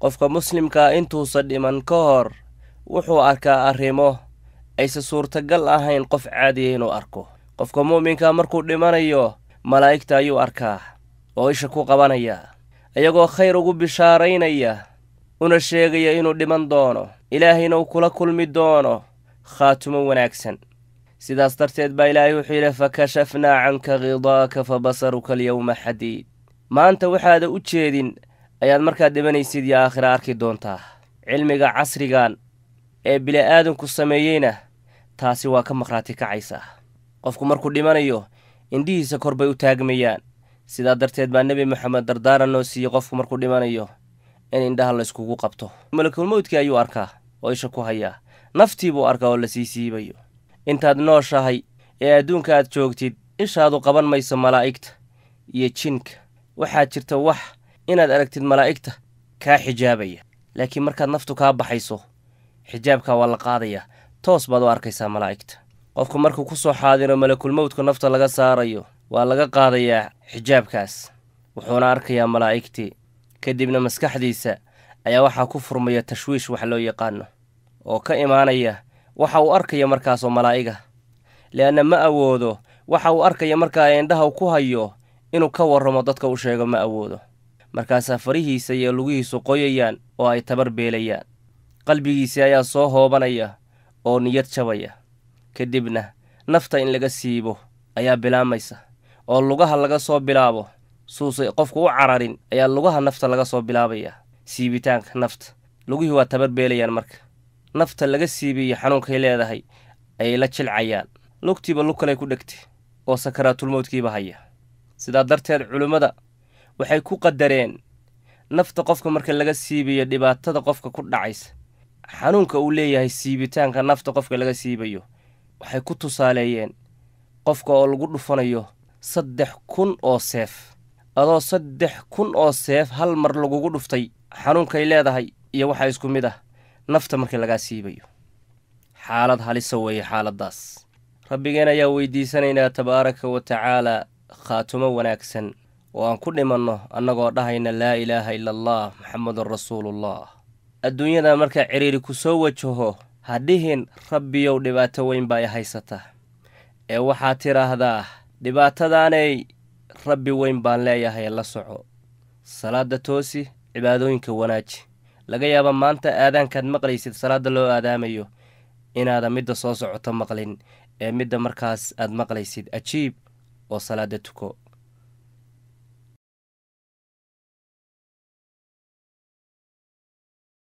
qofka muslimkaa intuusa dhiman ka hor wuxuu arkaa arrimo ayse suurtagal ahayn qof caadiya inuu arko qofka mu'minkaa markuu dhimanayo malaa'igta ayuu arkaa oo isha ku qabanayaa ayagoo khayr ugu bishaaraynaya una sheegaya inuu dhiman doono ilaahayna uu kula kulmi doono khaatumo wanaagsan sidaas darteed baa ilaahay wuxuu yidhi fakashafnaa canka khidaaka fa basaruka alyowma xadiid maanta waxaada u jeedin ayaad markaa dhibanaysid yo aakhira arki doontaa cilmiga casrigan ee bili'aadanku sameeyeyna taasi waa ka maqhraati kacaysaa qofku markuu dhimanayo indhihiisa kor bay u taagmayaan sidaa darteed baa nebi moxamed dardaara noo siiyey qofku markuu dhimanayo in indhaha layskugu qabto malakulmawdkii ayuu arkaa oo isha ku hayaa naftii buu arkaa oo la sii siibayo intaad nooshahay ee adduunka aad joogtid ishaadu qaban mayso malaa'igta iyo jinka waxaad jirta wax inaad aragtid malaa'igta kaa xijaabaya laakiin markaad naftu kaa baxayso xijaabka waa la qaadayaa toos baad u arkaysaa malaa'igta qofku markuu ku soo xaadiro malakulmowdka nafta laga saarayo waa laga qaadayaa xijaabkaas wuxuuna arkayaa malaa'igtii kadibna maskaxdiisa ayaa waxaa ku furmaya tashwiish wax loo yaqaano oo ka imaanaya waxa uu arkaya markaasoo malaa'iga leanna ma awoodo waxa uu arkaya markaa indhaha ku hayo inuu ka warramo dadka u sheego ma awoodo markaasaa farihiisa iyo lugihiisu qoyayaan oo ay tabar beelayaan qalbigiisii ayaa soo hoobanaya oo niyad jabaya kadibna nafta in laga siibo ayaa bilaabmaysa oo lugaha laga soo bilaabo suusay qofku u cararin ayaa lugaha nafta laga soo bilaabaya siibitaanka nafta lugihii waa tabar beelayaan marka nafta laga siibiyo xanuunkay leedahay ayay la jilcayaan lugtiiba lug kaley ku dhegtay oo sakaraatulmowdkiiba haya sidaa darteed culimmada waxay ku qadareen nafta qofka marka laga siibayo dhibaatada qofka ku dhacaysa xanuunka uu leeyahay siibitaanka nafta qofka laga siibayo waxay ku tusaaleeyeen qofka oo lagu dhufanayo saddex kun oo seef adoo saddex kun oo seef hal mar lagugu dhuftay xanuunkay leedahay iyo waxaa isku mid ah nafta marka lagaa siibayo xaalad halisa weeye xaaladdaas rabbigeen ayaa weydiisanaynaa tabaaraka wa tacaalaa khaatumo wanaagsan oo aan ku dhimanno annagoo dhahayna laa ilaaha ila allah maxamedun rasuulullah adduunyada markaa cidhiiri ku soo wajaho hadhihin rabbiyow dhibaato weyn baa i haysata ee waxaa tidhaahdaa dhibaatadaanay rabbi weyn baan leeyahay la soco salaadda toosi cibaadooyinka wanaaji laga yaaba maanta aadaankaad maqlaysid salaadda loo aadaamayo inaadan midda soo socoto maqlin ee midda markaas aad maqlaysid ajiib oo salaadda tuko